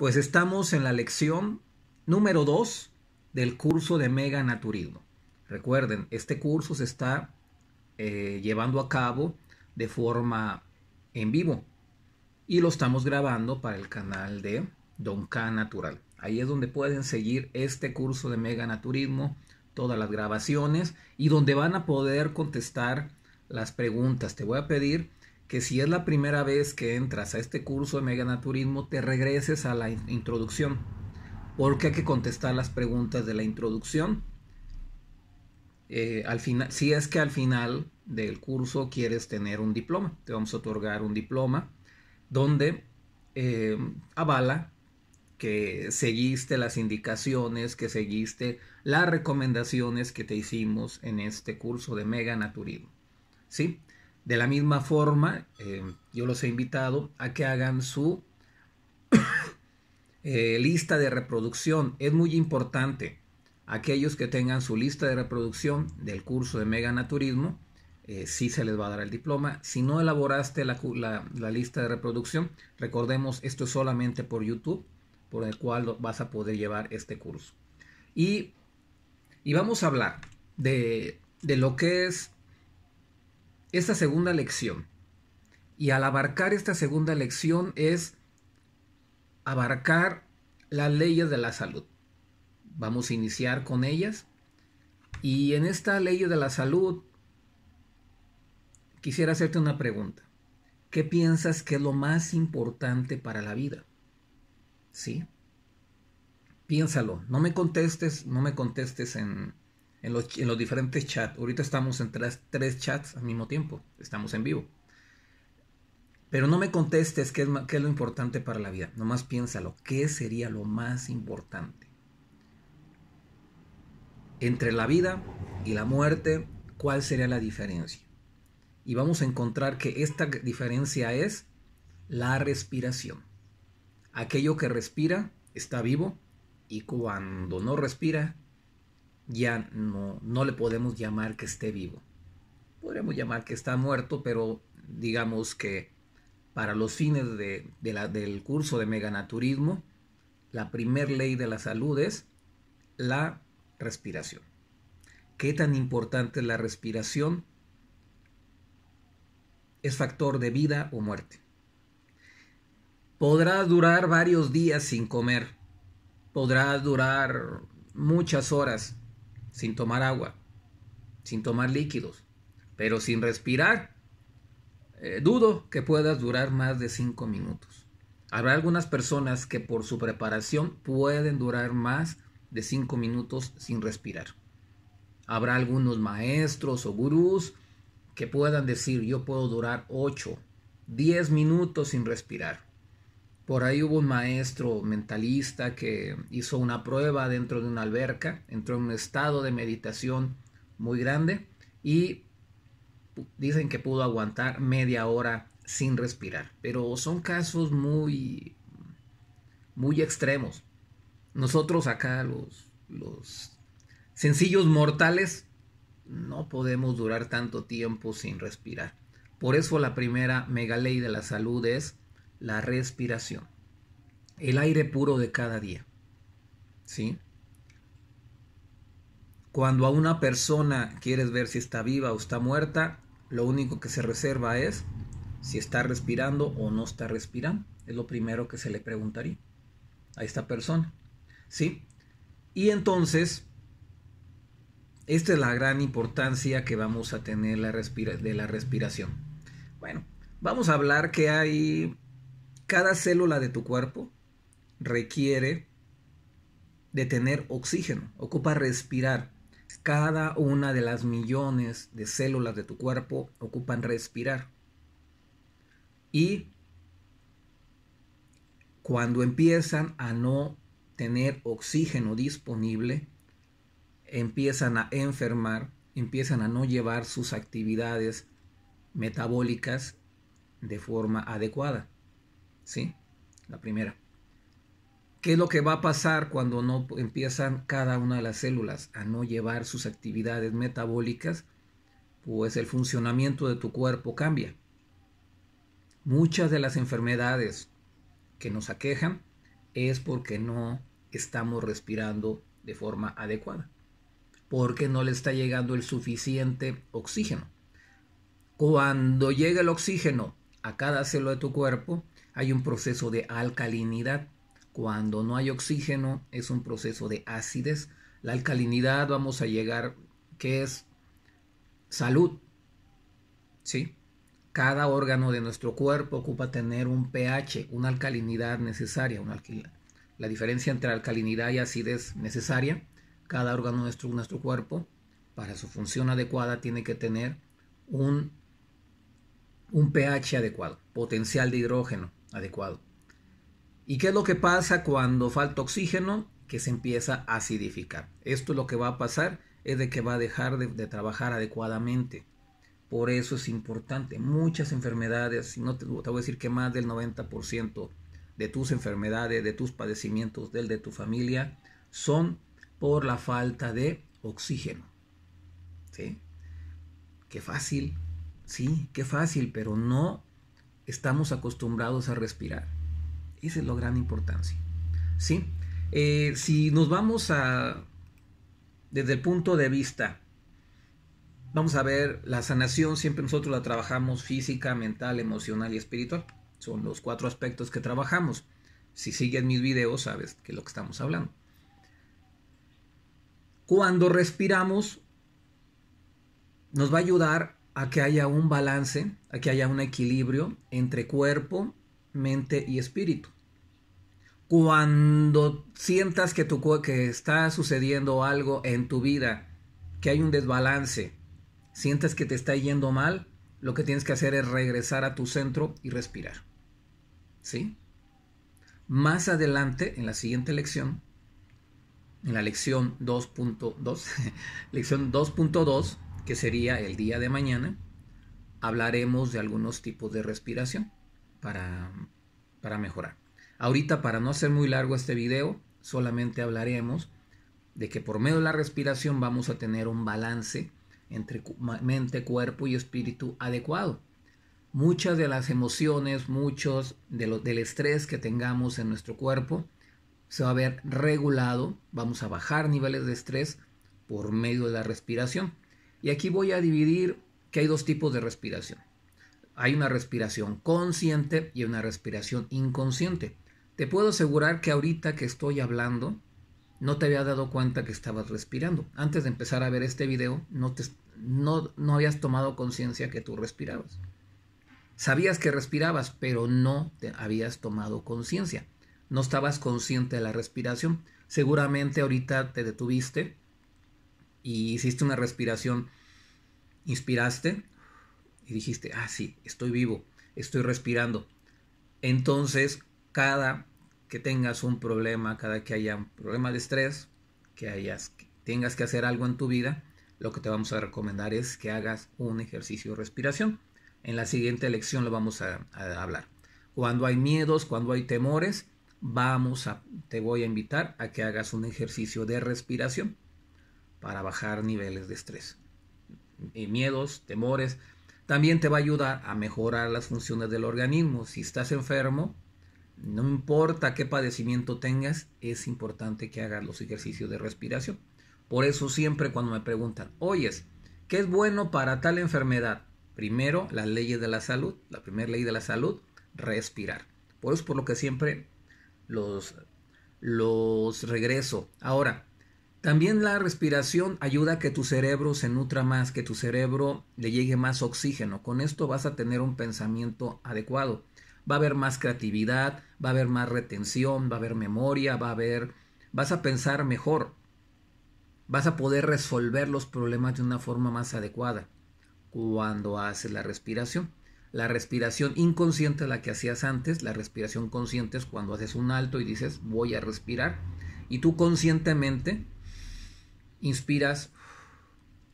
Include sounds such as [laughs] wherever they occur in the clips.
Pues estamos en la lección número 2 del curso de Mega Naturismo. Recuerden, este curso se está eh, llevando a cabo de forma en vivo y lo estamos grabando para el canal de Don K Natural. Ahí es donde pueden seguir este curso de Mega Naturismo, todas las grabaciones y donde van a poder contestar las preguntas. Te voy a pedir que si es la primera vez que entras a este curso de meganaturismo, te regreses a la introducción, porque hay que contestar las preguntas de la introducción. Eh, al final, si es que al final del curso quieres tener un diploma, te vamos a otorgar un diploma donde eh, avala que seguiste las indicaciones, que seguiste las recomendaciones que te hicimos en este curso de meganaturismo. ¿Sí? De la misma forma, eh, yo los he invitado a que hagan su [coughs] eh, lista de reproducción. Es muy importante. Aquellos que tengan su lista de reproducción del curso de meganaturismo, Naturismo, eh, sí se les va a dar el diploma. Si no elaboraste la, la, lista de reproducción, recordemos, esto es solamente por YouTube, por el cual vas a poder llevar este curso. Y, vamos a hablar de, de lo que es esta segunda lección. Y al abarcar esta segunda lección es abarcar las leyes de la salud. Vamos a iniciar con ellas. Y en esta ley de la salud, quisiera hacerte una pregunta. ¿Qué piensas que es lo más importante para la vida? ¿Sí? Piénsalo, no me contestes, no me contestes en, en los, diferentes chats. Ahorita estamos en tres, tres, chats al mismo tiempo, estamos en vivo. Pero no me contestes qué es, qué es lo importante para la vida, nomás piénsalo, ¿qué sería lo más importante? Entre la vida y la muerte, ¿cuál sería la diferencia? Y vamos a encontrar que esta diferencia es la respiración. Aquello que respira está vivo y cuando no respira ya no, no le podemos llamar que esté vivo. podemos llamar que está muerto, pero digamos que para los fines de, del curso de meganaturismo, la primer ley de la salud es la respiración. ¿Qué tan importante es la respiración? Es factor de vida o muerte. Podrás durar varios días sin comer. Podrás durar muchas horas sin tomar agua, sin tomar líquidos, pero sin respirar, eh, dudo que puedas durar más de 5 minutos. Habrá algunas personas que por su preparación pueden durar más de 5 minutos sin respirar. Habrá algunos maestros o gurús que puedan decir yo puedo durar 8, 10 minutos sin respirar. Por ahí hubo un maestro mentalista que hizo una prueba dentro de una alberca, entró en un estado de meditación muy grande y dicen que pudo aguantar media hora sin respirar. Pero son casos muy, muy extremos. Nosotros acá, los, los sencillos mortales, no podemos durar tanto tiempo sin respirar. Por eso la primera mega ley de la salud es la respiración, el aire puro de cada día. ¿Sí? Cuando a una persona quieres ver si está viva o está muerta, lo único que se reserva es si está respirando o no está respirando. Es lo primero que se le preguntaría a esta persona. ¿Sí? Y entonces, esta es la gran importancia que vamos a tener la de la respiración. Bueno, vamos a hablar que hay cada célula de tu cuerpo requiere de tener oxígeno, ocupa respirar. Cada una de las millones de células de tu cuerpo ocupan respirar. Y cuando empiezan a no tener oxígeno disponible, empiezan a enfermar, empiezan a no llevar sus actividades metabólicas de forma adecuada. ¿sí? La primera. ¿Qué es lo que va a pasar cuando no empiezan cada una de las células a no llevar sus actividades metabólicas? Pues el funcionamiento de tu cuerpo cambia. Muchas de las enfermedades que nos aquejan es porque no estamos respirando de forma adecuada, porque no le está llegando el suficiente oxígeno. Cuando llega el oxígeno a cada célula de tu cuerpo, hay un proceso de alcalinidad. Cuando no hay oxígeno es un proceso de acidez. La alcalinidad vamos a llegar que es salud. ¿Sí? Cada órgano de nuestro cuerpo ocupa tener un pH, una alcalinidad necesaria, una La diferencia entre alcalinidad y acidez necesaria, cada órgano de nuestro, nuestro cuerpo, para su función adecuada, tiene que tener un, un pH adecuado, potencial de hidrógeno, adecuado. ¿Y qué es lo que pasa cuando falta oxígeno? Que se empieza a acidificar. Esto lo que va a pasar, es de que va a dejar de, trabajar adecuadamente. Por eso es importante. Muchas enfermedades, no te, te, voy a decir que más del 90% de tus enfermedades, de tus padecimientos, del de tu familia, son por la falta de oxígeno. ¿Sí? Qué fácil, sí, qué fácil, pero no estamos acostumbrados a respirar. Esa es la gran importancia. Eh, si nos vamos a, desde el punto de vista, vamos a ver, la sanación siempre nosotros la trabajamos física, mental, emocional y espiritual. Son los cuatro aspectos que trabajamos. Si siguen mis videos, sabes que es lo que estamos hablando. Cuando respiramos, nos va a ayudar a que haya un balance, a que haya un equilibrio entre cuerpo, mente y espíritu. Cuando sientas que, tu, que está sucediendo algo en tu vida, que hay un desbalance, sientas que te está yendo mal, lo que tienes que hacer es regresar a tu centro y respirar. ¿Sí? Más adelante, en la siguiente lección, en la lección 2.2, [laughs] lección 2.2, que sería el día de mañana, hablaremos de algunos tipos de respiración para, para mejorar. Ahorita, para no hacer muy largo este video, solamente hablaremos de que por medio de la respiración vamos a tener un balance entre mente, cuerpo y espíritu adecuado. Muchas de las emociones, muchos de los, del estrés que tengamos en nuestro cuerpo se va a ver regulado. Vamos a bajar niveles de estrés por medio de la respiración. Y aquí voy a dividir que hay dos tipos de respiración. Hay una respiración consciente y una respiración inconsciente. Te puedo asegurar que ahorita que estoy hablando, no te había dado cuenta que estabas respirando. Antes de empezar a ver este video, no, te, no, no habías tomado conciencia que tú respirabas. Sabías que respirabas, pero no te habías tomado conciencia. No estabas consciente de la respiración. Seguramente ahorita te detuviste y hiciste una respiración, inspiraste y dijiste, ah, sí, estoy vivo, estoy respirando. Entonces, cada que tengas un problema, cada que haya un problema de estrés, que, hayas, tengas que hacer algo en tu vida, lo que te vamos a recomendar es que hagas un ejercicio de respiración. En la siguiente lección lo vamos a, a hablar. Cuando hay miedos, cuando hay temores, vamos a, te voy a invitar a que hagas un ejercicio de respiración para bajar niveles de estrés, y eh, miedos, temores. También te va a ayudar a mejorar las funciones del organismo. Si estás enfermo, no importa qué padecimiento tengas, es importante que hagas los ejercicios de respiración. Por eso siempre cuando me preguntan, oyes, ¿qué es bueno para tal enfermedad? Primero, las leyes de la salud. La primera ley de la salud, respirar. Por eso por lo que siempre los, los regreso. Ahora, también la respiración ayuda a que tu cerebro se nutra más, que tu cerebro le llegue más oxígeno. Con esto vas a tener un pensamiento adecuado. Va a haber más creatividad, va a haber más retención, va a haber memoria, va a haber vas a pensar mejor. Vas a poder resolver los problemas de una forma más adecuada cuando haces la respiración. La respiración inconsciente la que hacías antes, la respiración consciente es cuando haces un alto y dices voy a respirar y tú conscientemente inspiras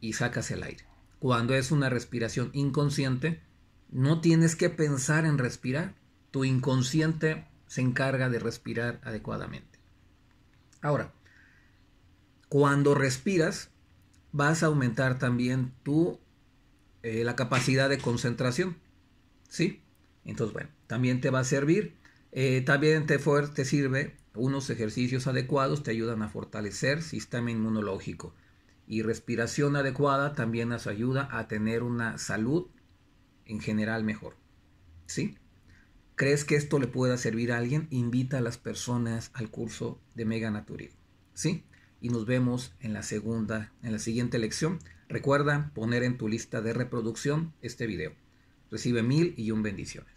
y sacas el aire. Cuando es una respiración inconsciente, no tienes que pensar en respirar. Tu inconsciente se encarga de respirar adecuadamente. Ahora, cuando respiras, vas a aumentar también tu eh, la capacidad de concentración. ¿Sí? Entonces, bueno, también te va a servir. Eh, también te, te sirve unos ejercicios adecuados te ayudan a fortalecer sistema inmunológico y respiración adecuada también nos ayuda a tener una salud en general mejor. ¿Sí? ¿Crees que esto le pueda servir a alguien? Invita a las personas al curso de Mega Natural. ¿Sí? Y nos vemos en la segunda, en la siguiente lección. Recuerda poner en tu lista de reproducción este video. Recibe mil y un bendiciones.